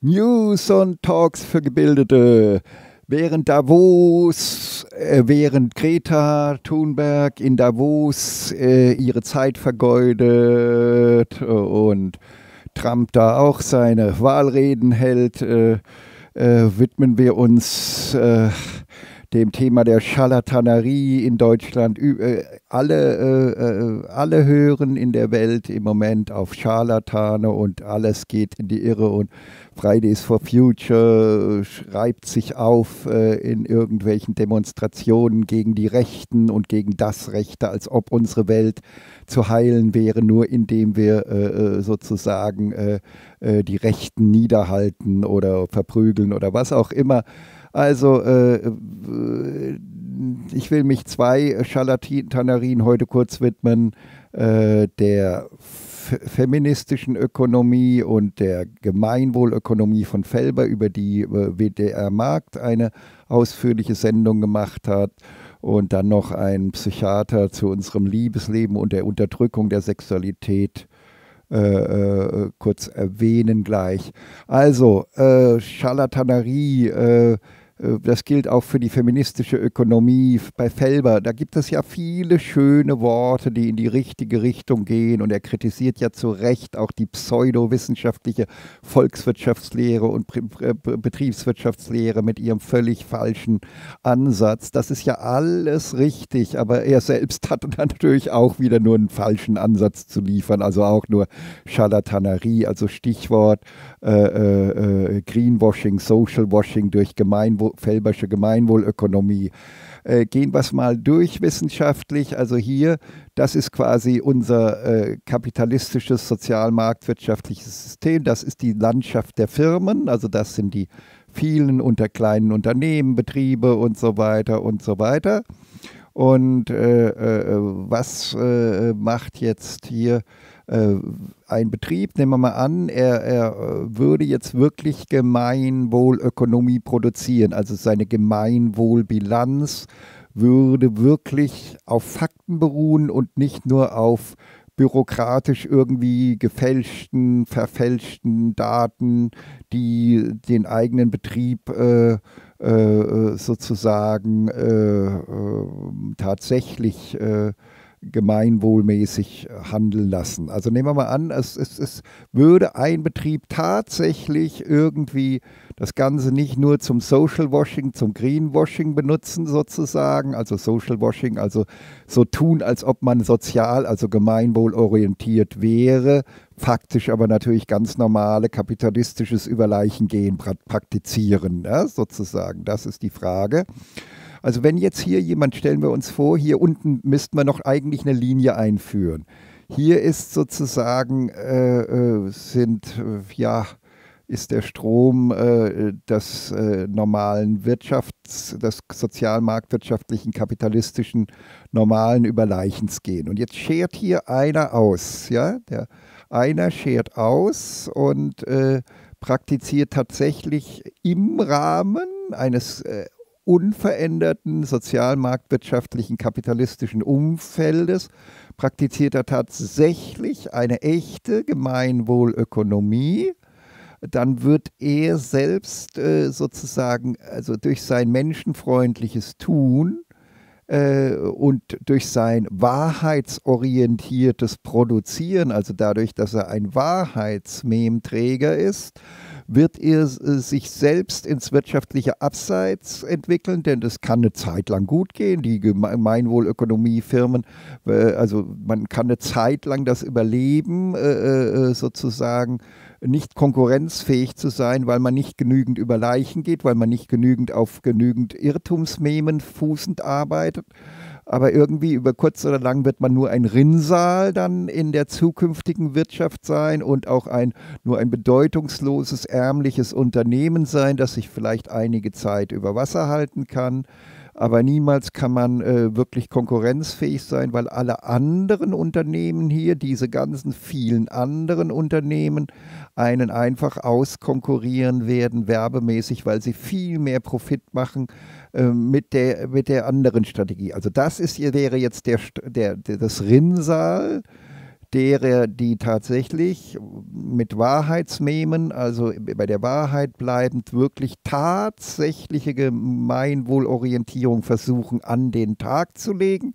News und Talks für Gebildete. Während Davos, äh, während Greta Thunberg in Davos äh, ihre Zeit vergeudet und Trump da auch seine Wahlreden hält, äh, äh widmen wir uns äh, dem Thema der Scharlatanerie in Deutschland. Äh, alle, äh, äh, alle hören in der Welt im Moment auf Scharlatane und alles geht in die Irre und Fridays for Future schreibt sich auf äh, in irgendwelchen Demonstrationen gegen die Rechten und gegen das Rechte, als ob unsere Welt zu heilen wäre, nur indem wir äh, äh sozusagen die Rechten niederhalten oder verprügeln oder was auch immer. Also äh, äh, ich will mich zwei Charlatan-Tannerien heute kurz widmen, äh, der feministischen Ökonomie und der Gemeinwohlökonomie von Felber, über die äh, WDR Markt eine ausführliche Sendung gemacht hat. Und dann noch ein Psychiater zu unserem Liebesleben und der Unterdrückung der Sexualität äh, äh, kurz erwähnen gleich. Also, äh, Charlatanerie, äh, äh, das gilt auch für die feministische Ökonomie bei Felber. Da gibt es ja viele schöne Worte, die in die richtige Richtung gehen. Und er kritisiert ja zu Recht auch die pseudowissenschaftliche Volkswirtschaftslehre und Betriebswirtschaftslehre mit ihrem völlig falschen Ansatz. Das ist ja alles richtig, aber er selbst hat natürlich auch wieder nur einen falschen Ansatz zu liefern. Also auch nur Charlatanerie, also Stichwort äh, äh, äh Greenwashing, Socialwashing durch Gemeinwohl. Felbersche Gemeinwohlökonomie. Äh, gehen wir es mal durch wissenschaftlich. Also hier, das ist quasi unser äh, kapitalistisches, sozialmarktwirtschaftliches System. Das ist die Landschaft der Firmen. Also das sind die vielen unter kleinen Unternehmen, Betriebe und so weiter und so weiter. Und äh, äh was äh, macht jetzt hier äh, ein Betrieb, nehmen wir mal an, er, er äh, würde jetzt wirklich Gemeinwohlökonomie produzieren, also seine Gemeinwohlbilanz würde wirklich auf Fakten beruhen und nicht nur auf bürokratisch irgendwie gefälschten, verfälschten Daten, die den eigenen Betrieb äh, äh, äh sozusagen äh, äh tatsächlich gemeinwohlmäßig äh, handeln lassen. Also nehmen wir mal an, es, es, es würde ein Betrieb tatsächlich irgendwie das Ganze nicht nur zum Social Washing, zum Greenwashing benutzen sozusagen, also Social Washing, also so tun, als ob man sozial, also gemeinwohlorientiert wäre, faktisch aber natürlich ganz normale kapitalistisches Überleichengehen praktizieren, ja, ne, sozusagen. Das ist die Frage. Also wenn jetzt hier jemand, stellen wir uns vor, hier unten müssten wir noch eigentlich eine Linie einführen. Hier ist sozusagen, äh, äh sind, äh, ja, ist der Strom äh, des äh, normalen Wirtschafts, des sozialmarktwirtschaftlichen, kapitalistischen Normalen Überleichens gehen. Und jetzt schert hier einer aus, ja, der einer schert aus und äh, praktiziert tatsächlich im Rahmen eines äh, unveränderten sozialmarktwirtschaftlichen kapitalistischen Umfeldes praktiziert er tatsächlich eine echte Gemeinwohlökonomie, dann wird er selbst äh, sozusagen, also durch sein menschenfreundliches Tun äh, und durch sein wahrheitsorientiertes Produzieren, also dadurch, dass er ein Wahrheitsmemträger ist, wird er äh, sich selbst ins wirtschaftliche Abseits entwickeln? Denn das kann eine Zeit lang gut gehen. Die Gemeinwohlökonomiefirmen, also man kann eine Zeit lang das überleben, äh, äh, sozusagen nicht konkurrenzfähig zu sein, weil man nicht genügend über Leichen geht, weil man nicht genügend auf genügend Irrtumsmemen fußend arbeitet. Aber irgendwie über kurz oder lang wird man nur ein Rinnsal dann in der zukünftigen Wirtschaft sein und auch ein nur ein bedeutungsloses, ärmliches Unternehmen sein, das sich vielleicht einige Zeit über Wasser halten kann. Aber niemals kann man äh, wirklich konkurrenzfähig sein, weil alle anderen Unternehmen hier, diese ganzen vielen anderen Unternehmen, einen einfach auskonkurrieren werden werbemäßig, weil sie viel mehr Profit machen ähm, mit der, mit der anderen Strategie. Also das ist, wäre jetzt der, der, der das Rinnsal, derer, die tatsächlich mit Wahrheitsmemen, also bei der Wahrheit bleibend, wirklich tatsächliche Gemeinwohlorientierung versuchen an den Tag zu legen.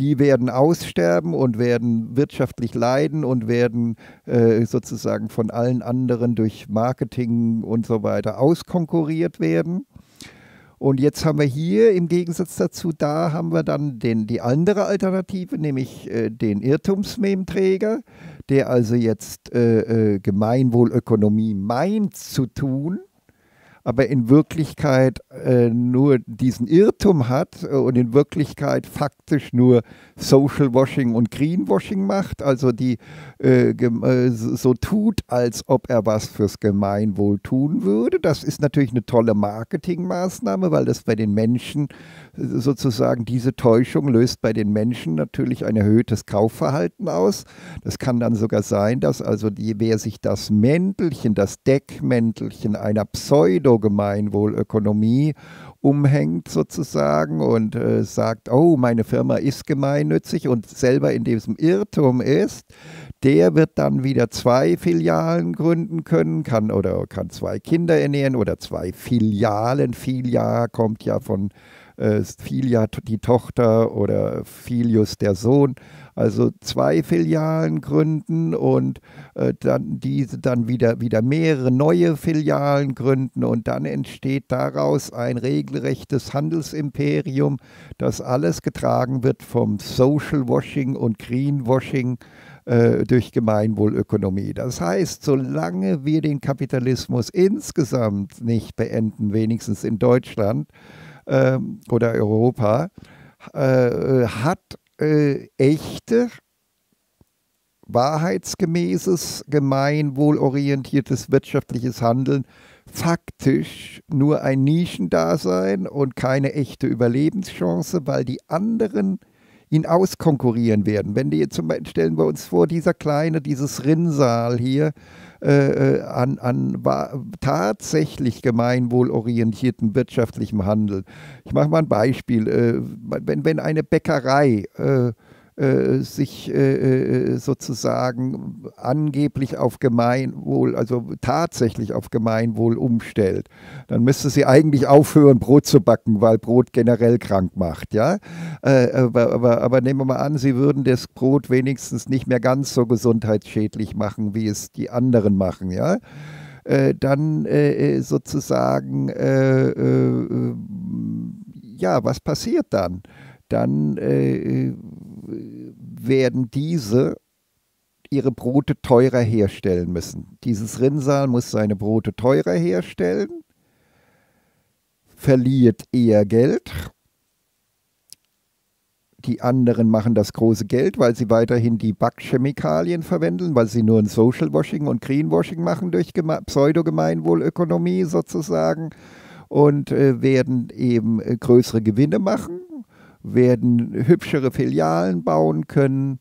Die werden aussterben und werden wirtschaftlich leiden und werden äh, sozusagen von allen anderen durch Marketing und so weiter auskonkurriert werden. Und jetzt haben wir hier im Gegensatz dazu, da haben wir dann den, die andere Alternative, nämlich äh, den Irrtumsmemträger, der also jetzt äh, äh, Gemeinwohlökonomie meint zu tun aber in Wirklichkeit äh, nur diesen Irrtum hat äh, und in Wirklichkeit faktisch nur Social Washing und Greenwashing macht, also die äh, äh so tut, als ob er was fürs Gemeinwohl tun würde. Das ist natürlich eine tolle Marketingmaßnahme, weil das bei den Menschen äh, sozusagen diese Täuschung löst bei den Menschen natürlich ein erhöhtes Kaufverhalten aus. Das kann dann sogar sein, dass also die, wer sich das Mäntelchen, das Deckmäntelchen einer Pseudo Gemeinwohlökonomie umhängt sozusagen und äh, sagt, oh, meine Firma ist gemeinnützig und selber in diesem Irrtum ist, der wird dann wieder zwei Filialen gründen können, kann oder kann zwei Kinder ernähren oder zwei Filialen. Filia kommt ja von äh, Filia die Tochter oder Filius der Sohn. Also zwei Filialen gründen und äh, dann diese dann wieder, wieder mehrere neue Filialen gründen und dann entsteht daraus ein regelrechtes Handelsimperium, das alles getragen wird vom Social Washing und Greenwashing äh, durch Gemeinwohlökonomie. Das heißt, solange wir den Kapitalismus insgesamt nicht beenden, wenigstens in Deutschland, ähm, oder Europa äh, hat äh, echte, wahrheitsgemäßes, gemeinwohlorientiertes wirtschaftliches Handeln faktisch nur ein Nischendasein und keine echte Überlebenschance, weil die anderen ihn auskonkurrieren werden. Wenn die jetzt zum Beispiel, stellen wir uns vor, dieser kleine, dieses Rinnsal hier äh, äh an, an tatsächlich gemeinwohlorientierten wirtschaftlichem Handel. Ich mache mal ein Beispiel. Äh, wenn, wenn eine Bäckerei äh, äh, sich äh, äh, sozusagen angeblich auf Gemeinwohl, also tatsächlich auf Gemeinwohl umstellt, dann müsste sie eigentlich aufhören, Brot zu backen, weil Brot generell krank macht. Ja? Äh, aber, aber, aber nehmen wir mal an, sie würden das Brot wenigstens nicht mehr ganz so gesundheitsschädlich machen, wie es die anderen machen. Ja? Äh, dann äh, sozusagen, äh, äh, ja, was passiert dann? dann äh, äh, werden diese ihre Brote teurer herstellen müssen. Dieses Rinnsal muss seine Brote teurer herstellen, verliert eher Geld. Die anderen machen das große Geld, weil sie weiterhin die Backchemikalien verwenden, weil sie nur ein Social Washing und Greenwashing machen durch Pseudogemeinwohlökonomie sozusagen und äh, werden eben äh, größere Gewinne machen werden hübschere Filialen bauen können,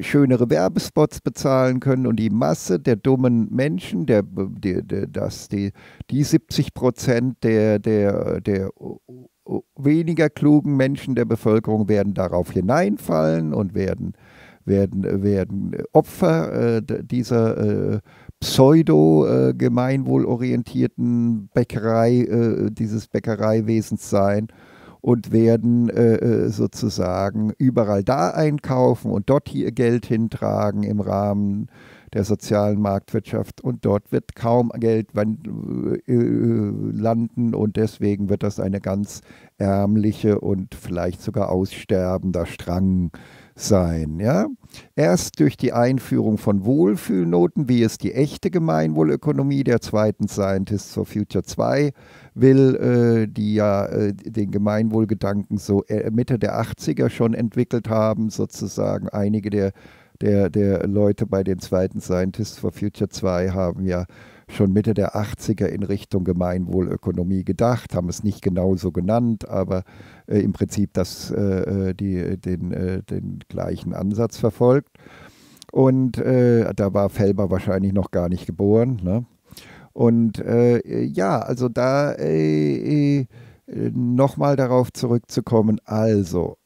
schönere Werbespots bezahlen können und die Masse der dummen Menschen, der, der, der dass die, die 70 Prozent der, der, der weniger klugen Menschen der Bevölkerung werden darauf hineinfallen und werden, werden, werden Opfer äh, dieser äh, pseudo-gemeinwohlorientierten äh, Bäckerei, äh, dieses Bäckereiwesens sein und werden äh, äh, sozusagen überall da einkaufen und dort hier Geld hintragen im Rahmen der sozialen Marktwirtschaft und dort wird kaum Geld äh, äh, landen und deswegen wird das eine ganz ärmliche und vielleicht sogar aussterbender Strang sein. Ja? Erst durch die Einführung von Wohlfühlnoten, wie es die echte Gemeinwohlökonomie der zweiten Scientists for Future 2 will, äh, die ja äh, den Gemeinwohlgedanken so äh, Mitte der 80er schon entwickelt haben, sozusagen. Einige der, der, der Leute bei den zweiten Scientists for Future 2 haben ja schon Mitte der 80er in Richtung Gemeinwohlökonomie gedacht, haben es nicht genau so genannt, aber äh, im Prinzip das, äh, äh die, den, äh, den gleichen Ansatz verfolgt. Und äh, da war Felber wahrscheinlich noch gar nicht geboren. Ne? Und äh, ja, also da äh, äh, nochmal darauf zurückzukommen, also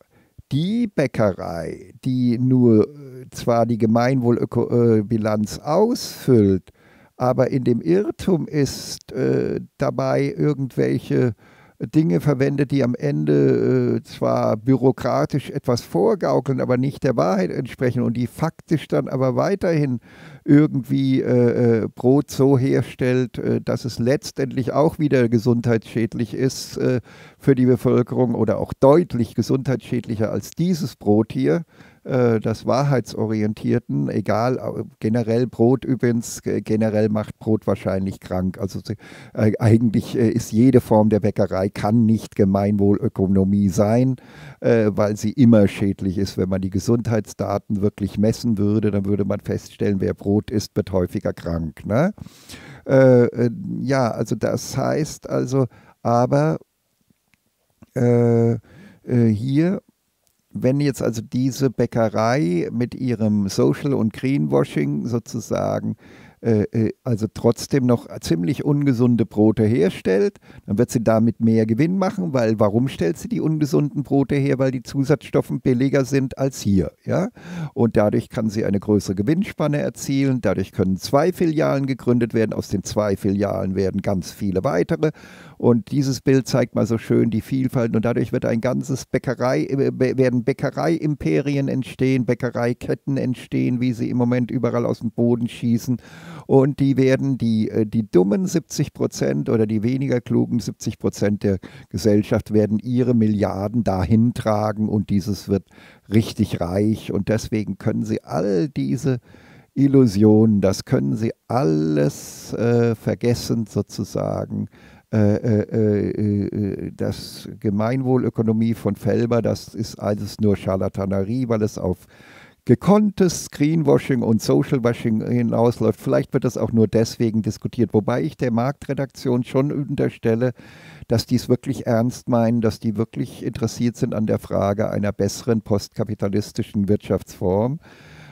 die Bäckerei, die nur äh, zwar die Gemeinwohlbilanz ausfüllt, aber in dem Irrtum ist, äh, dabei irgendwelche Dinge verwendet, die am Ende äh, zwar bürokratisch etwas vorgaukeln, aber nicht der Wahrheit entsprechen und die faktisch dann aber weiterhin irgendwie äh, äh Brot so herstellt, äh, dass es letztendlich auch wieder gesundheitsschädlich ist äh, für die Bevölkerung oder auch deutlich gesundheitsschädlicher als dieses Brot hier. Äh, das Wahrheitsorientierten, egal, generell Brot übrigens, generell macht Brot wahrscheinlich krank. Also äh, eigentlich äh, ist jede Form der Bäckerei, kann nicht Gemeinwohlökonomie sein, äh, weil sie immer schädlich ist. Wenn man die Gesundheitsdaten wirklich messen würde, dann würde man feststellen, wer Brot isst, wird häufiger krank. Ne? Äh, äh ja, also das heißt also, aber hier wenn jetzt also diese Bäckerei mit ihrem Social- und Greenwashing sozusagen äh, äh, also trotzdem noch ziemlich ungesunde Brote herstellt, dann wird sie damit mehr Gewinn machen, weil warum stellt sie die ungesunden Brote her? Weil die Zusatzstoffe billiger sind als hier. Ja? Und dadurch kann sie eine größere Gewinnspanne erzielen, dadurch können zwei Filialen gegründet werden, aus den zwei Filialen werden ganz viele weitere. Und dieses Bild zeigt mal so schön die Vielfalt und dadurch wird ein ganzes Bäckerei, äh, werden Bäckereiimperien entstehen, Bäckereiketten entstehen, wie sie im Moment überall aus dem Boden schießen und die werden die, äh, die dummen 70 Prozent oder die weniger klugen 70 Prozent der Gesellschaft werden ihre Milliarden dahin tragen und dieses wird richtig reich und deswegen können sie all diese Illusionen, das können sie alles äh, vergessen sozusagen. Äh, äh, äh, äh das Gemeinwohlökonomie von Felber, das ist alles nur Charlatanerie, weil es auf gekonntes Screenwashing und Socialwashing hinausläuft. Vielleicht wird das auch nur deswegen diskutiert, wobei ich der Marktredaktion schon unterstelle, dass die es wirklich ernst meinen, dass die wirklich interessiert sind an der Frage einer besseren postkapitalistischen Wirtschaftsform.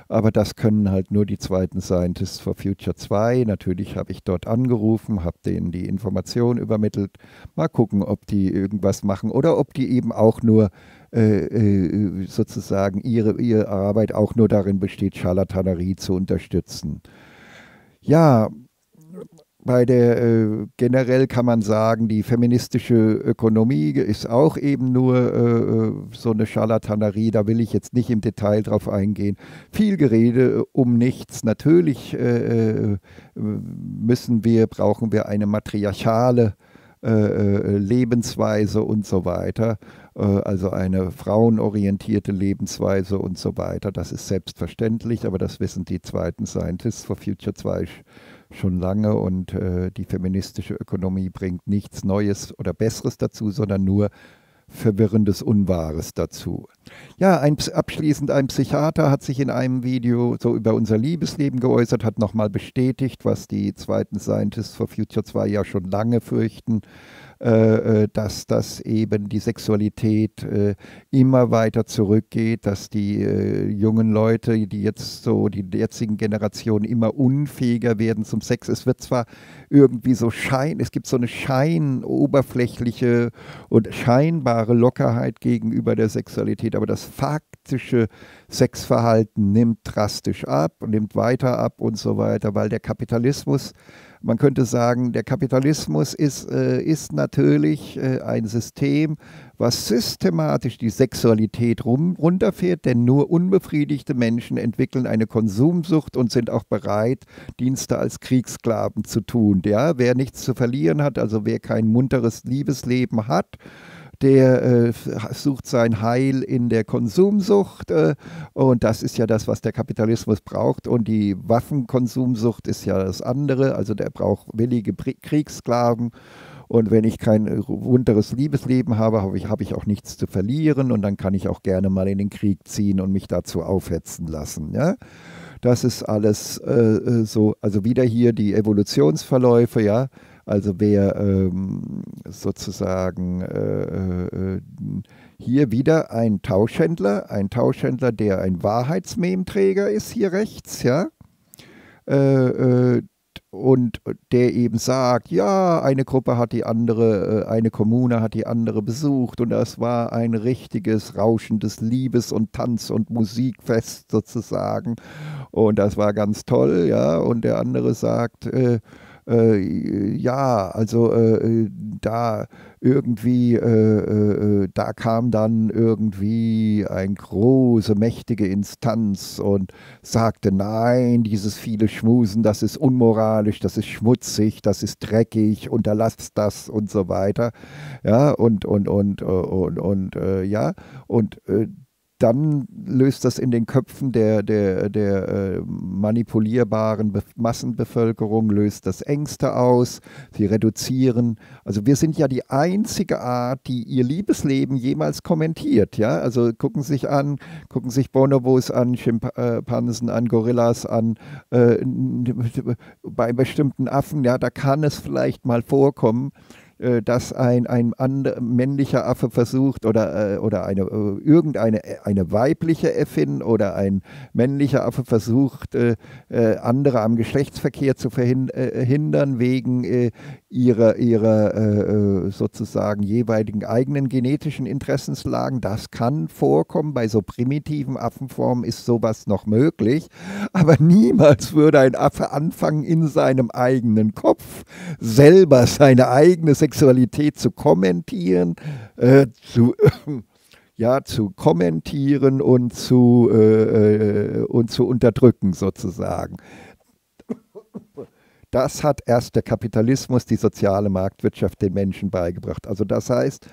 Aber das können halt nur die zweiten Scientists for Future 2. Natürlich habe ich dort angerufen, habe denen die Information übermittelt. Mal gucken, ob die irgendwas machen oder ob die eben auch nur äh, äh, sozusagen ihre, ihre Arbeit auch nur darin besteht, Charlatanerie zu unterstützen. Ja, bei der äh, generell kann man sagen, die feministische Ökonomie ist auch eben nur äh, äh so eine Charlatanerie, da will ich jetzt nicht im Detail drauf eingehen. Viel Gerede um nichts. Natürlich äh, müssen wir, brauchen wir eine matriarchale äh, äh, Lebensweise und so weiter, äh, also eine frauenorientierte Lebensweise und so weiter. Das ist selbstverständlich, aber das wissen die zweiten Scientists for Future 2 schon lange und äh, die feministische Ökonomie bringt nichts Neues oder Besseres dazu, sondern nur verwirrendes Unwahres dazu. Ja, ein, abschließend ein Psychiater hat sich in einem Video so über unser Liebesleben geäußert, hat nochmal bestätigt, was die zweiten Scientists for Future 2 ja schon lange fürchten, äh, äh, dass, dass eben die Sexualität äh, immer weiter zurückgeht, dass die jungen Leute, die jetzt so, die jetzigen Generationen immer unfähiger werden zum Sex. Es wird zwar irgendwie so schein, es gibt so eine scheinoberflächliche und scheinbare Lockerheit gegenüber der Sexualität, aber das Fakt toxische Sexverhalten nimmt drastisch ab und nimmt weiter ab und so weiter, weil der Kapitalismus, man könnte sagen, der Kapitalismus ist, äh, ist natürlich äh, ein System, was systematisch die Sexualität rum, runterfährt, denn nur unbefriedigte Menschen entwickeln eine Konsumsucht und sind auch bereit, Dienste als Kriegssklaven zu tun. Ja? Wer nichts zu verlieren hat, also wer kein munteres Liebesleben hat, der äh, sucht sein Heil in der Konsumsucht äh, und das ist ja das, was der Kapitalismus braucht und die Waffenkonsumsucht ist ja das andere, also der braucht willige Kriegssklaven und wenn ich kein äh, wunderes Liebesleben habe, habe ich, habe ich auch nichts zu verlieren und dann kann ich auch gerne mal in den Krieg ziehen und mich dazu aufhetzen lassen. Ja? Das ist alles äh, äh so, also wieder hier die Evolutionsverläufe, ja. Also wer ähm, sozusagen äh, äh, hier wieder ein Tauschhändler, ein Tauschhändler, der ein Wahrheitsmemträger ist, hier rechts, ja, äh, äh und der eben sagt, ja, eine Gruppe hat die andere, äh, eine Kommune hat die andere besucht und das war ein richtiges rauschendes Liebes- und Tanz- und Musikfest sozusagen und das war ganz toll, ja, und der andere sagt, äh, äh, ja, also äh, da irgendwie, äh, äh, äh da kam dann irgendwie eine große, mächtige Instanz und sagte, nein, dieses viele Schmusen, das ist unmoralisch, das ist schmutzig, das ist dreckig, unterlasst das und so weiter. Ja, und, und, und, äh, und, und, ja, und äh, dann löst das in den Köpfen der, der, der äh, manipulierbaren Be Massenbevölkerung, löst das Ängste aus, sie reduzieren. Also wir sind ja die einzige Art, die ihr Liebesleben jemals kommentiert. Ja? Also gucken sich an, gucken sich Bonobos an, Schimpansen an, Gorillas an, äh, bei bestimmten Affen, ja, da kann es vielleicht mal vorkommen, äh, dass ein, ein männlicher Affe versucht oder, äh, oder eine, äh, irgendeine eine weibliche Effin oder ein männlicher Affe versucht, andere am Geschlechtsverkehr zu verhindern wegen ihre, ihre äh, äh, sozusagen jeweiligen eigenen genetischen Interessenslagen. Das kann vorkommen. Bei so primitiven Affenformen ist sowas noch möglich. Aber niemals würde ein Affe anfangen, in seinem eigenen Kopf selber seine eigene Sexualität zu kommentieren, äh, zu. ja, zu kommentieren und zu, äh, äh und zu unterdrücken sozusagen. Das hat erst der Kapitalismus, die soziale Marktwirtschaft den Menschen beigebracht. Also das heißt,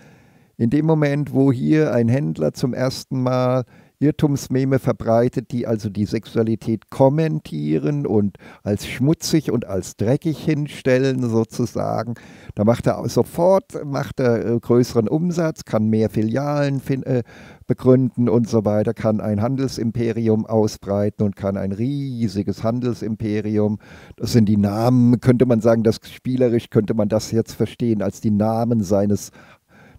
in dem Moment, wo hier ein Händler zum ersten Mal Irrtumsmeme verbreitet, die also die Sexualität kommentieren und als schmutzig und als dreckig hinstellen sozusagen. Da macht er sofort macht er äh, größeren Umsatz, kann mehr Filialen äh, begründen und so weiter, kann ein Handelsimperium ausbreiten und kann ein riesiges Handelsimperium. Das sind die Namen, könnte man sagen, das spielerisch könnte man das jetzt verstehen als die Namen seines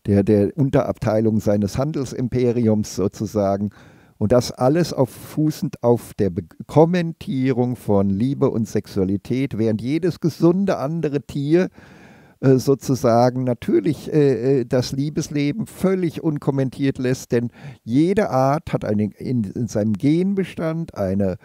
der, der Unterabteilung seines Handelsimperiums sozusagen und das alles auf fußend auf der Be Kommentierung von Liebe und Sexualität, während jedes gesunde andere Tier äh, sozusagen natürlich äh, äh, das Liebesleben völlig unkommentiert lässt, denn jede Art hat eine, in, in seinem Genbestand eine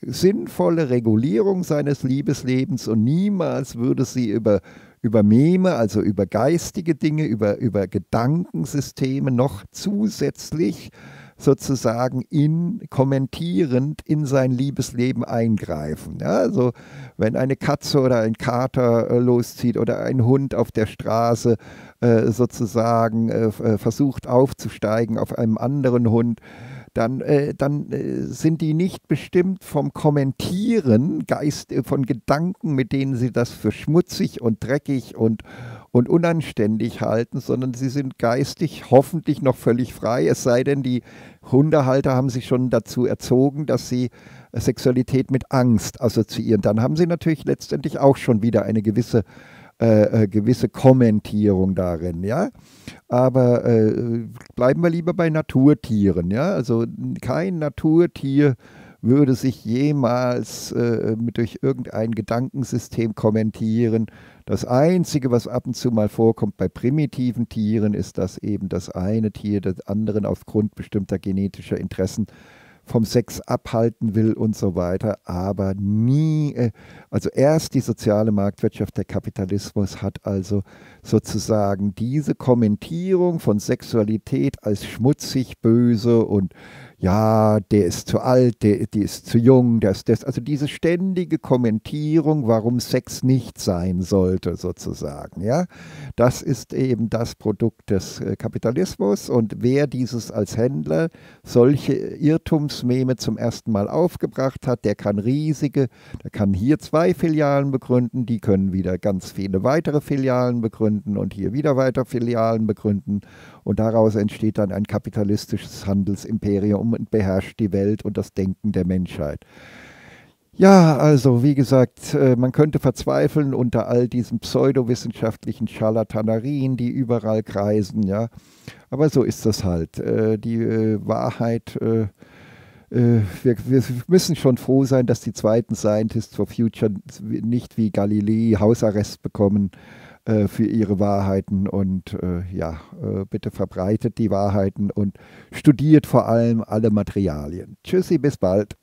sinnvolle Regulierung seines Liebeslebens und niemals würde sie über, über Meme, also über geistige Dinge, über, über Gedankensysteme noch zusätzlich äh, sozusagen in kommentierend in sein Liebesleben eingreifen. Ja, also wenn eine Katze oder ein Kater äh, loszieht oder ein Hund auf der Straße äh, sozusagen äh, äh, versucht aufzusteigen auf einem anderen Hund, dann, äh, dann äh, sind die nicht bestimmt vom Kommentieren Geist, äh, von Gedanken, mit denen sie das für schmutzig und dreckig und, und unanständig halten, sondern sie sind geistig hoffentlich noch völlig frei, es sei denn, die Hundehalter haben sich schon dazu erzogen, dass sie Sexualität mit Angst assoziieren. Dann haben sie natürlich letztendlich auch schon wieder eine gewisse äh, äh gewisse Kommentierung darin, ja. Aber äh, bleiben wir lieber bei Naturtieren, ja. Also kein Naturtier würde sich jemals äh, mit durch irgendein Gedankensystem kommentieren, das Einzige, was ab und zu mal vorkommt bei primitiven Tieren, ist, dass eben das eine Tier das anderen aufgrund bestimmter genetischer Interessen vom Sex abhalten will und so weiter, aber nie, äh, also erst die soziale Marktwirtschaft, der Kapitalismus hat also sozusagen diese Kommentierung von Sexualität als schmutzig, böse und ja, der ist zu alt, der, die ist zu jung, das, das, also diese ständige Kommentierung, warum Sex nicht sein sollte, sozusagen, ja, das ist eben das Produkt des äh, Kapitalismus und wer dieses als Händler solche Irrtumsmeme zum ersten Mal aufgebracht hat, der kann riesige, der kann hier zwei Filialen begründen, die können wieder ganz viele weitere Filialen begründen und hier wieder weiter Filialen begründen und daraus entsteht dann ein kapitalistisches Handelsimperium und beherrscht die Welt und das Denken der Menschheit. Ja, also wie gesagt, äh, man könnte verzweifeln unter all diesen pseudowissenschaftlichen Scharlatanerien, die überall kreisen, ja. Aber so ist das halt. Äh, die äh, Wahrheit, wir müssen schon froh sein, dass die zweiten Scientists for Future nicht wie Galilei Hausarrest bekommen äh, für ihre Wahrheiten und äh, ja, äh, bitte verbreitet die Wahrheiten und studiert vor allem alle Materialien. Tschüssi, bis bald.